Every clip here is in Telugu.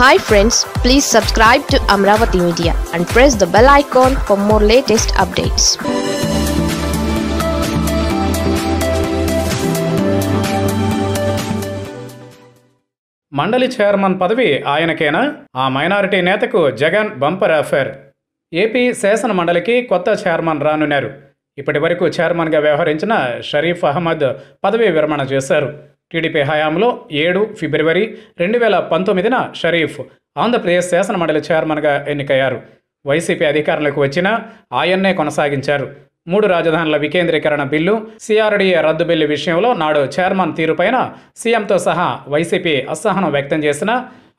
hi friends please subscribe to Amaravati media and press the bell icon for more latest updates మండలి చైర్మన్ పదవి ఆయనకేనా ఆ మైనారిటీ నేతకు జగన్ బంపర్ అఫేర్ ఏపీ శాసన మండలికి కొత్త చైర్మన్ రానున్నారు ఇప్పటి వరకు చైర్మన్గా వ్యవహరించిన షరీఫ్ అహ్మద్ పదవి విరమణ చేశారు టీడీపీ హయాంలో ఏడు ఫిబ్రవరి రెండు వేల పంతొమ్మిదిన షరీఫ్ ఆంధ్రప్రదేశ్ శాసనమండలి చైర్మన్గా ఎన్నికయ్యారు వైసీపీ అధికారంలోకి వచ్చినా ఆయన్నే కొనసాగించారు మూడు రాజధానుల వికేంద్రీకరణ బిల్లు సిఆర్డీఏ రద్దు బిల్లు విషయంలో నాడు చైర్మన్ తీరుపైన సీఎంతో సహా వైసీపీ అసహనం వ్యక్తం చేసినా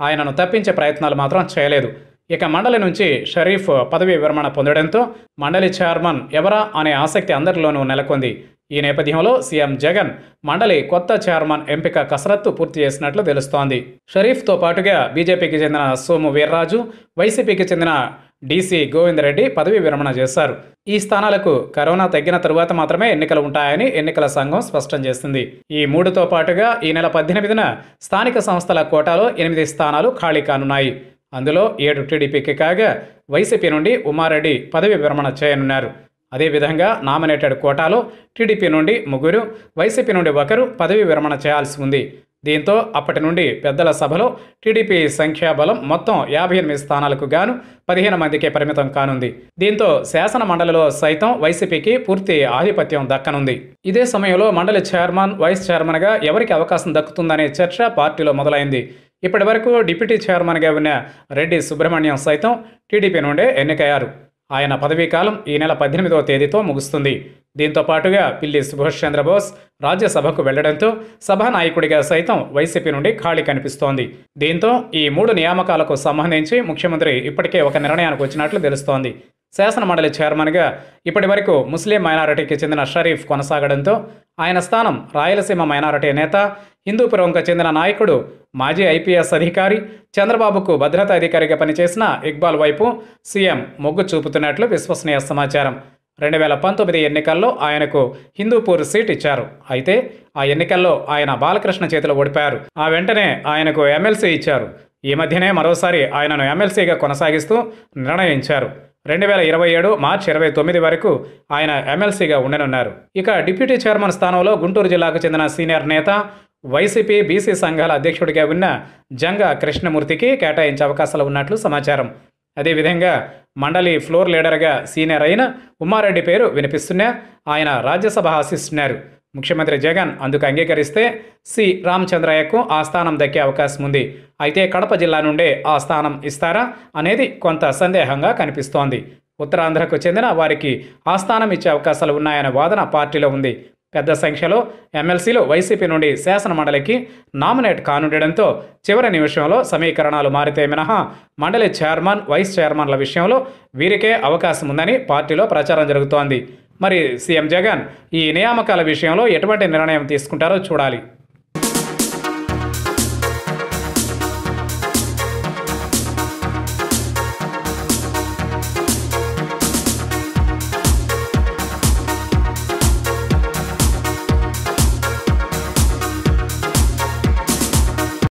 ఆయనను తప్పించే ప్రయత్నాలు మాత్రం చేయలేదు ఇక మండలి నుంచి షరీఫ్ పదవీ విరమణ పొందడంతో మండలి చైర్మన్ ఎవరా అనే ఆసక్తి అందరిలోనూ నెలకొంది ఈ నేపథ్యంలో సీఎం జగన్ మండలి కొత్త చైర్మన్ ఎంపిక కసరత్తు పూర్తి చేసినట్లు తెలుస్తోంది షరీఫ్తో పాటుగా బీజేపీకి చెందిన సోము వీర్రాజు వైసీపీకి చెందిన డీసీ గోవిందరెడ్డి పదవి విరమణ చేశారు ఈ స్థానాలకు కరోనా తగ్గిన తరువాత మాత్రమే ఎన్నికలు ఉంటాయని ఎన్నికల సంఘం స్పష్టం చేసింది ఈ మూడుతో పాటుగా ఈ నెల పద్దెనిమిదిన స్థానిక సంస్థల కోటాలో ఎనిమిది స్థానాలు ఖాళీ కానున్నాయి అందులో ఏడు టీడీపీకి కాగా వైసీపీ నుండి ఉమారెడ్డి పదవి విరమణ చేయనున్నారు అదేవిధంగా నామినేటెడ్ కోటాలో టీడీపీ నుండి ముగ్గురు వైసీపీ నుండి ఒకరు పదవి విరమణ చేయాల్సి ఉంది దీంతో అప్పటి నుండి పెద్దల సభలో టీడీపీ సంఖ్యాబలం మొత్తం యాభై ఎనిమిది స్థానాలకు గాను పదిహేను మందికే పరిమితం కానుంది దీంతో శాసన మండలిలో సైతం వైసీపీకి పూర్తి ఆధిపత్యం దక్కనుంది ఇదే సమయంలో మండలి చైర్మన్ వైస్ చైర్మన్గా ఎవరికి అవకాశం దక్కుతుందనే చర్చ పార్టీలో మొదలైంది ఇప్పటి వరకు డిప్యూటీ చైర్మన్గా ఉన్న రెడ్డి సుబ్రహ్మణ్యం సైతం టీడీపీ నుండే ఎన్నికయ్యారు ఆయన పదవీకాలం ఈ నెల పద్దెనిమిదవ తేదీతో ముగుస్తుంది దీంతో పాటుగా పిల్లి సుభాష్ చంద్రబోస్ రాజ్యసభకు వెళ్లడంతో సభానాయకుడిగా సైతం వైసీపీ నుండి ఖాళీ కనిపిస్తోంది దీంతో ఈ మూడు నియామకాలకు సంబంధించి ముఖ్యమంత్రి ఇప్పటికే ఒక నిర్ణయానికి వచ్చినట్లు తెలుస్తోంది శాసనమండలి చైర్మన్గా ఇప్పటి వరకు ముస్లిం మైనారిటీకి చెందిన షరీఫ్ కొనసాగడంతో ఆయన స్థానం రాయలసీమ మైనారిటీ నేత పురంకు చెందిన నాయకుడు మాజీ ఐపీఎస్ అధికారి చంద్రబాబుకు భద్రతా అధికారిగా పనిచేసిన ఇక్బాల్ వైపు సీఎం మొగ్గు చూపుతున్నట్లు విశ్వసనీయ సమాచారం రెండు వేల పంతొమ్మిది ఎన్నికల్లో ఆయనకు హిందూపూర్ సీట్ ఇచ్చారు అయితే ఆ ఎన్నికల్లో ఆయన బాలకృష్ణ చేతిలో ఓడిపోయారు ఆ వెంటనే ఆయనకు ఎమ్మెల్సీ ఇచ్చారు ఈ మధ్యనే మరోసారి ఆయనను ఎమ్మెల్సీగా కొనసాగిస్తూ నిర్ణయించారు రెండు వేల ఇరవై ఏడు మార్చి ఇరవై తొమ్మిది వరకు ఆయన ఎమ్మెల్సీగా ఉండనున్నారు ఇక డిప్యూటీ చైర్మన్ స్థానంలో గుంటూరు జిల్లాకు చెందిన సీనియర్ నేత వైసీపీ బీసీ సంఘాల అధ్యక్షుడిగా ఉన్న జంగ కృష్ణమూర్తికి కేటాయించే అవకాశాలు ఉన్నట్లు సమాచారం అదేవిధంగా మండలి ఫ్లోర్ లీడర్గా సీనియర్ అయిన ఉమ్మారెడ్డి పేరు వినిపిస్తున్నా ఆయన రాజ్యసభ ఆశిస్తున్నారు ముఖ్యమంత్రి జగన్ అందుకు అంగీకరిస్తే సి రామచంద్రయ్యకు ఆ స్థానం దక్కే అవకాశం ఉంది అయితే కడప జిల్లా నుండే ఆ స్థానం ఇస్తారా అనేది కొంత సందేహంగా కనిపిస్తోంది ఉత్తరాంధ్రకు చెందిన వారికి ఆ స్థానం ఇచ్చే అవకాశాలు ఉన్నాయనే వాదన పార్టీలో ఉంది పెద్ద సంఖ్యలో ఎమ్మెల్సీలు వైసీపీ నుండి శాసన మండలికి నామినేట్ కానుండడంతో చివరి నిమిషంలో సమీకరణాలు మారితే మినహా మండలి చైర్మన్ వైస్ చైర్మన్ల విషయంలో వీరికే అవకాశం ఉందని పార్టీలో ప్రచారం జరుగుతోంది మరి సీఎం జగన్ ఈ నియామకాల విషయంలో ఎటువంటి నిర్ణయం తీసుకుంటారో చూడాలి